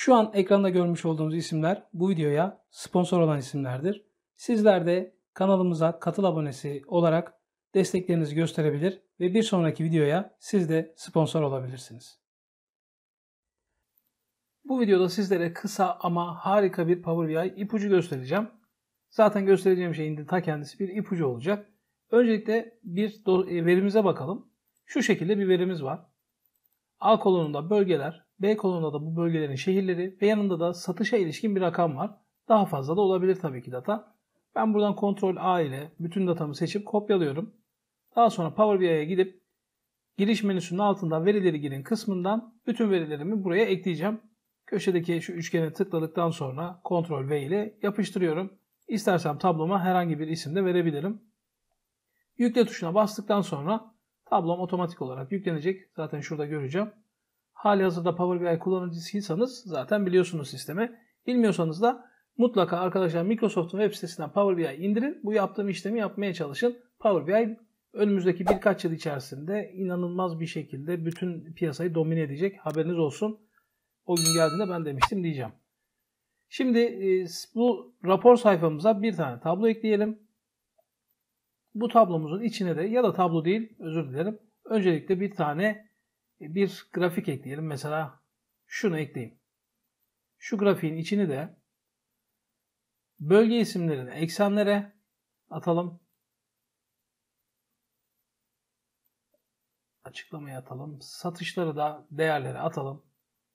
Şu an ekranda görmüş olduğunuz isimler bu videoya sponsor olan isimlerdir. Sizler de kanalımıza katıl abonesi olarak desteklerinizi gösterebilir ve bir sonraki videoya siz de sponsor olabilirsiniz. Bu videoda sizlere kısa ama harika bir Power BI ipucu göstereceğim. Zaten göstereceğim şeyin de ta kendisi bir ipucu olacak. Öncelikle bir e, verimize bakalım. Şu şekilde bir verimiz var. A kolonunda bölgeler, B kolonunda da bu bölgelerin şehirleri ve yanında da satışa ilişkin bir rakam var. Daha fazla da olabilir tabii ki data. Ben buradan Ctrl A ile bütün datamı seçip kopyalıyorum. Daha sonra Power BI'ye gidip giriş menüsünün altında verileri girin kısmından bütün verilerimi buraya ekleyeceğim. Köşedeki şu üçgene tıkladıktan sonra Ctrl V ile yapıştırıyorum. İstersem tabloma herhangi bir isim de verebilirim. Yükle tuşuna bastıktan sonra Tablom otomatik olarak yüklenecek. Zaten şurada göreceğim. Hali hazırda Power BI kullanıcısıysanız zaten biliyorsunuz sistemi. Bilmiyorsanız da mutlaka arkadaşlar Microsoft'un web sitesinden Power BI indirin. Bu yaptığım işlemi yapmaya çalışın. Power BI önümüzdeki birkaç yıl içerisinde inanılmaz bir şekilde bütün piyasayı domine edecek. Haberiniz olsun. O gün geldiğinde ben demiştim diyeceğim. Şimdi e, bu rapor sayfamıza bir tane tablo ekleyelim bu tablomuzun içine de ya da tablo değil özür dilerim. Öncelikle bir tane bir grafik ekleyelim. Mesela şunu ekleyeyim. Şu grafiğin içini de bölge isimlerini eksenlere atalım. Açıklamaya atalım. Satışları da değerlere atalım.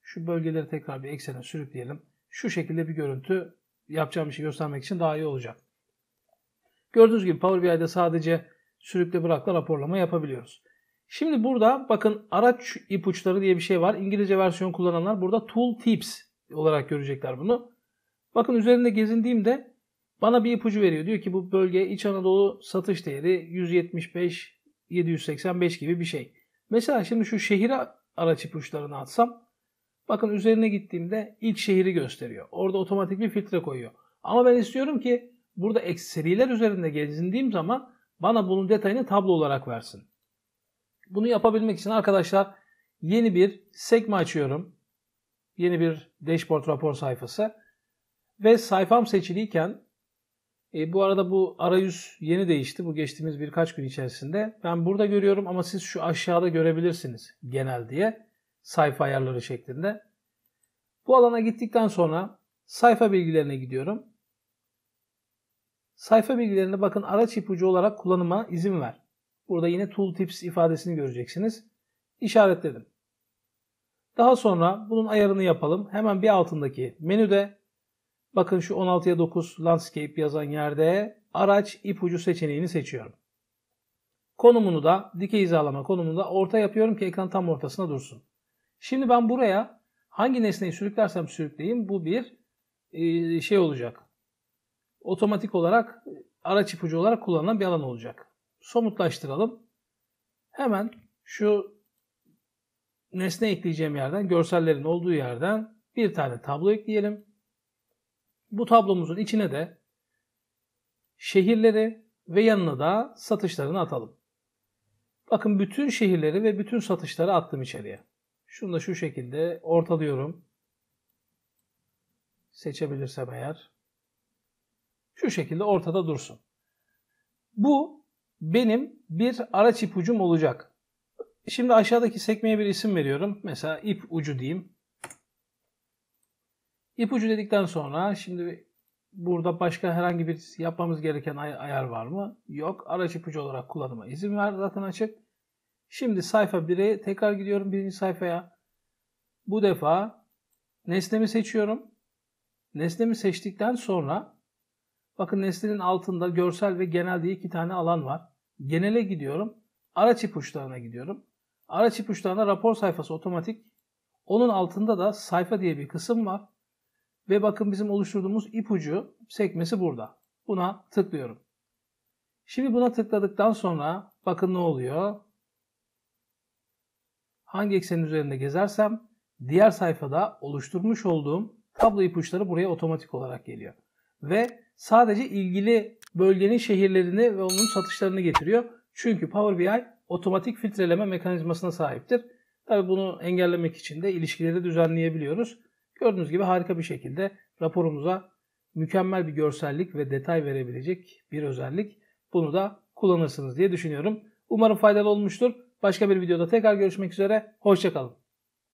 Şu bölgeleri tekrar bir eksene sürükleyelim. Şu şekilde bir görüntü yapacağım işi göstermek için daha iyi olacak. Gördüğünüz gibi Power BI'de sadece sürükle bırakla raporlama yapabiliyoruz. Şimdi burada bakın araç ipuçları diye bir şey var. İngilizce versiyon kullananlar burada tool tips olarak görecekler bunu. Bakın üzerinde gezindiğimde bana bir ipucu veriyor. Diyor ki bu bölge İç Anadolu satış değeri 175 785 gibi bir şey. Mesela şimdi şu şehire araç ipuçlarını atsam bakın üzerine gittiğimde ilk şehri gösteriyor. Orada otomatik bir filtre koyuyor. Ama ben istiyorum ki burada ekseriler üzerinde gezindiğim zaman bana bunun detayını tablo olarak versin. Bunu yapabilmek için arkadaşlar yeni bir sekme açıyorum. Yeni bir dashboard rapor sayfası. Ve sayfam seçiliyken e, bu arada bu arayüz yeni değişti. Bu geçtiğimiz birkaç gün içerisinde. Ben burada görüyorum ama siz şu aşağıda görebilirsiniz genel diye. Sayfa ayarları şeklinde. Bu alana gittikten sonra sayfa bilgilerine gidiyorum. Sayfa bilgilerini bakın araç ipucu olarak kullanıma izin ver. Burada yine tooltips ifadesini göreceksiniz. İşaretledim. Daha sonra bunun ayarını yapalım. Hemen bir altındaki menüde bakın şu 16'ya 9 landscape yazan yerde araç ipucu seçeneğini seçiyorum. Konumunu da dikey hizalama konumunda orta yapıyorum ki ekran tam ortasına dursun. Şimdi ben buraya hangi nesneyi sürüklersem sürükleyeyim bu bir e, şey olacak otomatik olarak e, araç ipucu olarak kullanılan bir alan olacak. Somutlaştıralım. Hemen şu nesne ekleyeceğim yerden, görsellerin olduğu yerden bir tane tablo ekleyelim. Bu tablomuzun içine de şehirleri ve yanına da satışlarını atalım. Bakın bütün şehirleri ve bütün satışları attım içeriye. Şunu da şu şekilde ortalıyorum. Seçebilirsem eğer şu şekilde ortada dursun. Bu benim bir araç ipucum olacak. Şimdi aşağıdaki sekmeye bir isim veriyorum. Mesela ip ucu diyeyim. İp ucu dedikten sonra şimdi burada başka herhangi bir yapmamız gereken ay ayar var mı? Yok. Araç ipucu olarak kullanıma izin ver zaten açık. Şimdi sayfa 1'e tekrar gidiyorum birinci sayfaya. Bu defa nesnemi seçiyorum. Nesnemi seçtikten sonra Bakın nesnenin altında görsel ve genel diye iki tane alan var. Genele gidiyorum. Araç ipuçlarına gidiyorum. Araç ipuçlarına rapor sayfası otomatik. Onun altında da sayfa diye bir kısım var. Ve bakın bizim oluşturduğumuz ipucu sekmesi burada. Buna tıklıyorum. Şimdi buna tıkladıktan sonra bakın ne oluyor. Hangi eksenin üzerinde gezersem diğer sayfada oluşturmuş olduğum kablo ipuçları buraya otomatik olarak geliyor ve sadece ilgili bölgenin şehirlerini ve onun satışlarını getiriyor. Çünkü Power BI otomatik filtreleme mekanizmasına sahiptir. Tabii bunu engellemek için de ilişkileri düzenleyebiliyoruz. Gördüğünüz gibi harika bir şekilde raporumuza mükemmel bir görsellik ve detay verebilecek bir özellik. Bunu da kullanırsınız diye düşünüyorum. Umarım faydalı olmuştur. Başka bir videoda tekrar görüşmek üzere. Hoşçakalın.